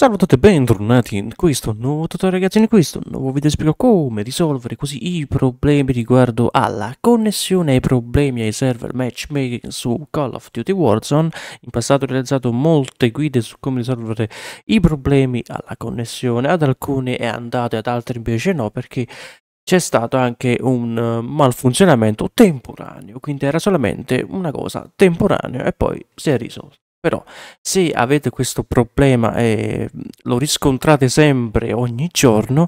Salve a tutti e bentornati in questo nuovo tutorial ragazzi, in questo nuovo video spiego come risolvere così i problemi riguardo alla connessione ai problemi ai server matchmaking su Call of Duty Warzone. In passato ho realizzato molte guide su come risolvere i problemi alla connessione, ad alcune è andato e ad altre invece no perché c'è stato anche un eh, malfunzionamento temporaneo, quindi era solamente una cosa temporanea e poi si è risolto. Però se avete questo problema e mm, lo riscontrate sempre ogni giorno,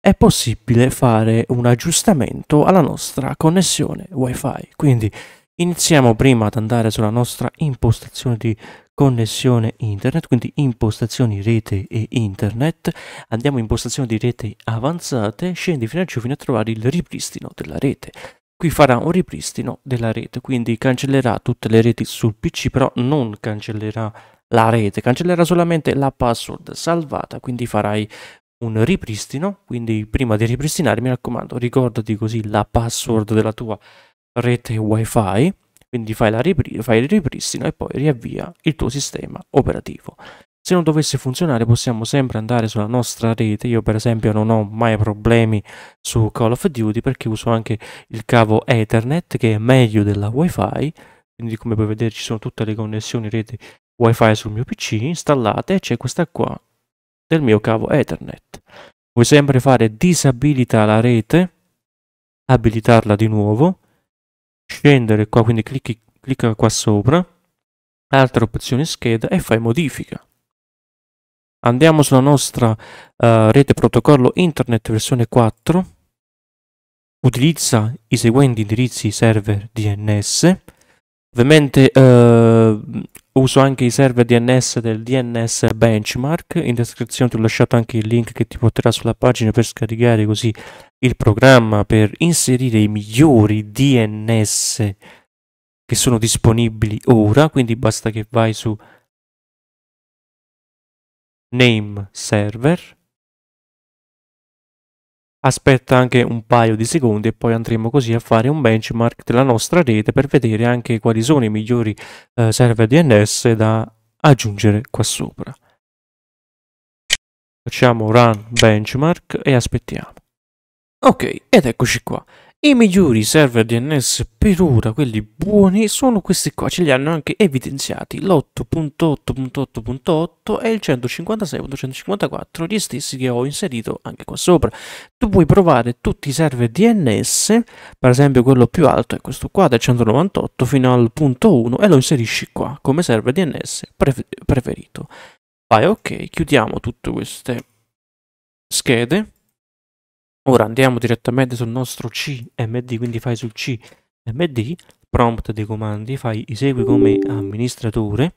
è possibile fare un aggiustamento alla nostra connessione wifi. Quindi iniziamo prima ad andare sulla nostra impostazione di connessione internet, quindi impostazioni rete e internet, andiamo in impostazioni di rete avanzate, scendi fino a giù fino a trovare il ripristino della rete qui farà un ripristino della rete, quindi cancellerà tutte le reti sul PC, però non cancellerà la rete, cancellerà solamente la password salvata, quindi farai un ripristino, quindi prima di ripristinare mi raccomando ricordati così la password della tua rete wifi, quindi fai, fai il ripristino e poi riavvia il tuo sistema operativo. Se non dovesse funzionare possiamo sempre andare sulla nostra rete, io per esempio non ho mai problemi su Call of Duty perché uso anche il cavo Ethernet che è meglio della WiFi, quindi come puoi vedere ci sono tutte le connessioni rete WiFi sul mio PC installate e c'è questa qua del mio cavo Ethernet. Puoi sempre fare disabilita la rete, abilitarla di nuovo, scendere qua, quindi clicchi, clicca qua sopra, altra opzione scheda e fai modifica. Andiamo sulla nostra uh, rete protocollo internet versione 4. Utilizza i seguenti indirizzi server DNS. Ovviamente uh, uso anche i server DNS del DNS Benchmark. In descrizione ti ho lasciato anche il link che ti porterà sulla pagina per scaricare così il programma per inserire i migliori DNS che sono disponibili ora. Quindi basta che vai su name server aspetta anche un paio di secondi e poi andremo così a fare un benchmark della nostra rete per vedere anche quali sono i migliori eh, server DNS da aggiungere qua sopra. Facciamo run benchmark e aspettiamo. Ok, ed eccoci qua. I migliori server DNS per ora, quelli buoni, sono questi qua, ce li hanno anche evidenziati, l'8.8.8.8 e il 156.154, gli stessi che ho inserito anche qua sopra. Tu puoi provare tutti i server DNS, per esempio quello più alto è questo qua, dal 198 fino al punto 1 e lo inserisci qua come server DNS preferito. Vai ok, chiudiamo tutte queste schede Ora andiamo direttamente sul nostro CMD, quindi fai sul CMD, prompt dei comandi, fai esegui come amministratore,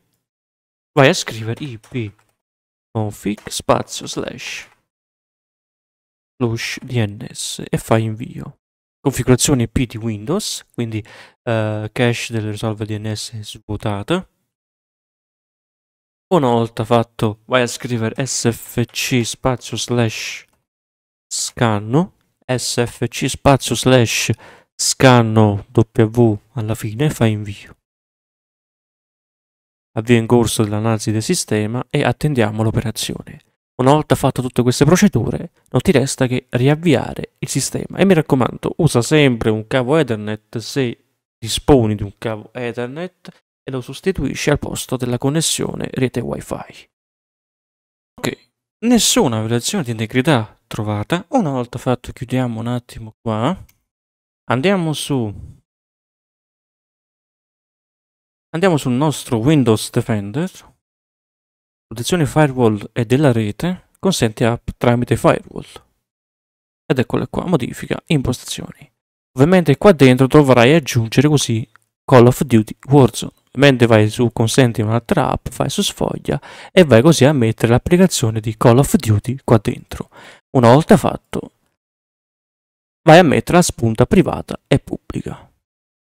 vai a scrivere ip config spazio slash slash dns e fai invio. Configurazione P di Windows, quindi uh, cache del resolver DNS svuotata. Una volta fatto vai a scrivere sfc spazio slash scanno sfc spazio slash scanno w alla fine fa invio avvio in corso dell'analisi del sistema e attendiamo l'operazione una volta fatte tutte queste procedure non ti resta che riavviare il sistema e mi raccomando usa sempre un cavo ethernet se disponi di un cavo ethernet e lo sostituisci al posto della connessione rete wifi ok nessuna violazione di integrità trovata. Una volta fatto chiudiamo un attimo qua. Andiamo su... Andiamo sul nostro Windows Defender. Protezione firewall e della rete. Consente app tramite firewall. Ed eccole qua, modifica, impostazioni. Ovviamente qua dentro dovrai aggiungere così Call of Duty Warzone. Ovviamente vai su consenti un'altra app, vai su sfoglia e vai così a mettere l'applicazione di Call of Duty qua dentro. Una volta fatto, vai a mettere la spunta privata e pubblica.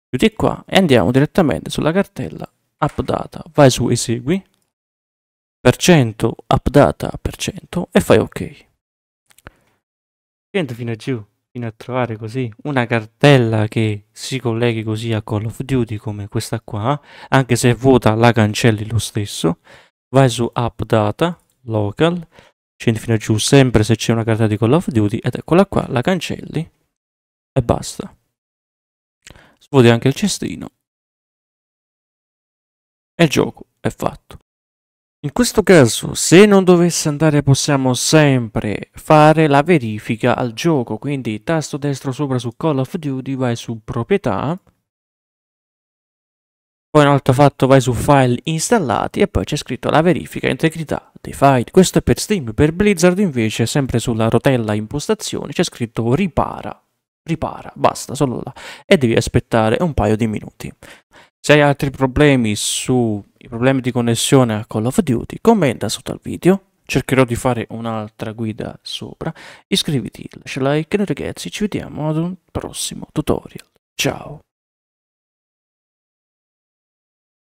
Chiudi qua e andiamo direttamente sulla cartella AppData. Vai su Esegui, percento, AppData, percento e fai OK. Scendo fino a giù, fino a trovare così una cartella che si colleghi così a Call of Duty come questa qua, anche se vuota la cancelli lo stesso. Vai su AppData, Local, scendi fino a giù sempre se c'è una carta di Call of Duty ed eccola qua, la cancelli e basta. Svuoti anche il cestino e il gioco è fatto. In questo caso, se non dovesse andare, possiamo sempre fare la verifica al gioco, quindi tasto destro sopra su Call of Duty, vai su proprietà, poi un altro fatto vai su file installati e poi c'è scritto la verifica integrità dei file. Questo è per Steam, per Blizzard invece sempre sulla rotella impostazioni c'è scritto ripara. Ripara, basta, solo là. E devi aspettare un paio di minuti. Se hai altri problemi sui problemi di connessione a Call of Duty, commenta sotto al video. Cercherò di fare un'altra guida sopra. Iscriviti, lascia like e ragazzi ci vediamo ad un prossimo tutorial. Ciao!